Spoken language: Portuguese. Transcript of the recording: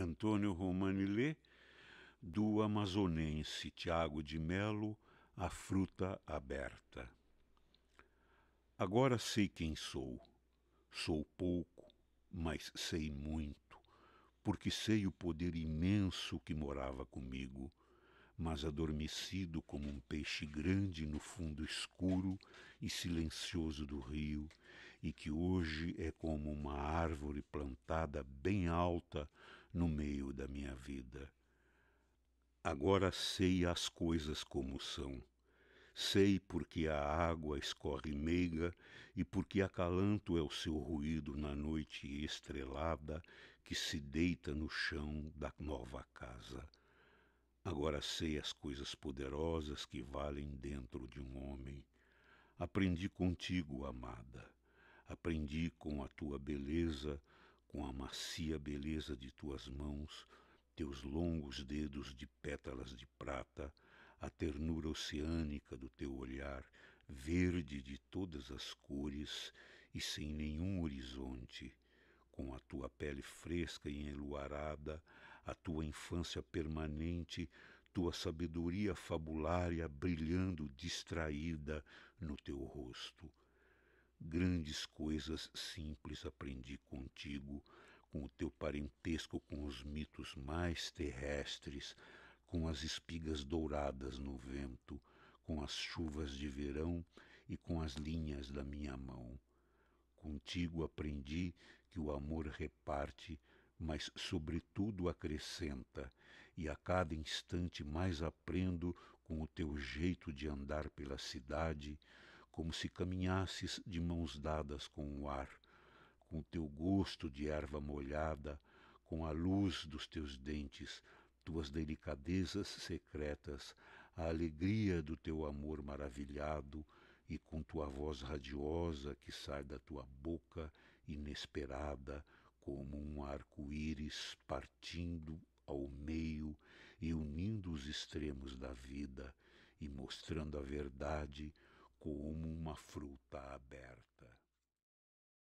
Antônio Romanilê, do amazonense Tiago de Melo, A Fruta Aberta. Agora sei quem sou. Sou pouco, mas sei muito, porque sei o poder imenso que morava comigo. Mas adormecido como um peixe grande no fundo escuro e silencioso do rio, e que hoje é como uma árvore plantada bem alta no meio da minha vida. Agora sei as coisas como são. Sei porque a água escorre meiga e porque acalanto é o seu ruído na noite estrelada que se deita no chão da nova casa. Agora sei as coisas poderosas que valem dentro de um homem. Aprendi contigo, amada. Aprendi com a tua beleza, com a macia beleza de tuas mãos, teus longos dedos de pétalas de prata, a ternura oceânica do teu olhar, verde de todas as cores e sem nenhum horizonte, com a tua pele fresca e enluarada, a tua infância permanente, tua sabedoria fabulária brilhando distraída no teu rosto Grandes coisas simples aprendi contigo, com o teu parentesco com os mitos mais terrestres, com as espigas douradas no vento, com as chuvas de verão e com as linhas da minha mão. Contigo aprendi que o amor reparte, mas sobretudo acrescenta, e a cada instante mais aprendo com o teu jeito de andar pela cidade, como se caminhasses de mãos dadas com o ar, com o teu gosto de erva molhada, com a luz dos teus dentes, tuas delicadezas secretas, a alegria do teu amor maravilhado e com tua voz radiosa que sai da tua boca inesperada como um arco-íris partindo ao meio e unindo os extremos da vida e mostrando a verdade como uma fruta aberta.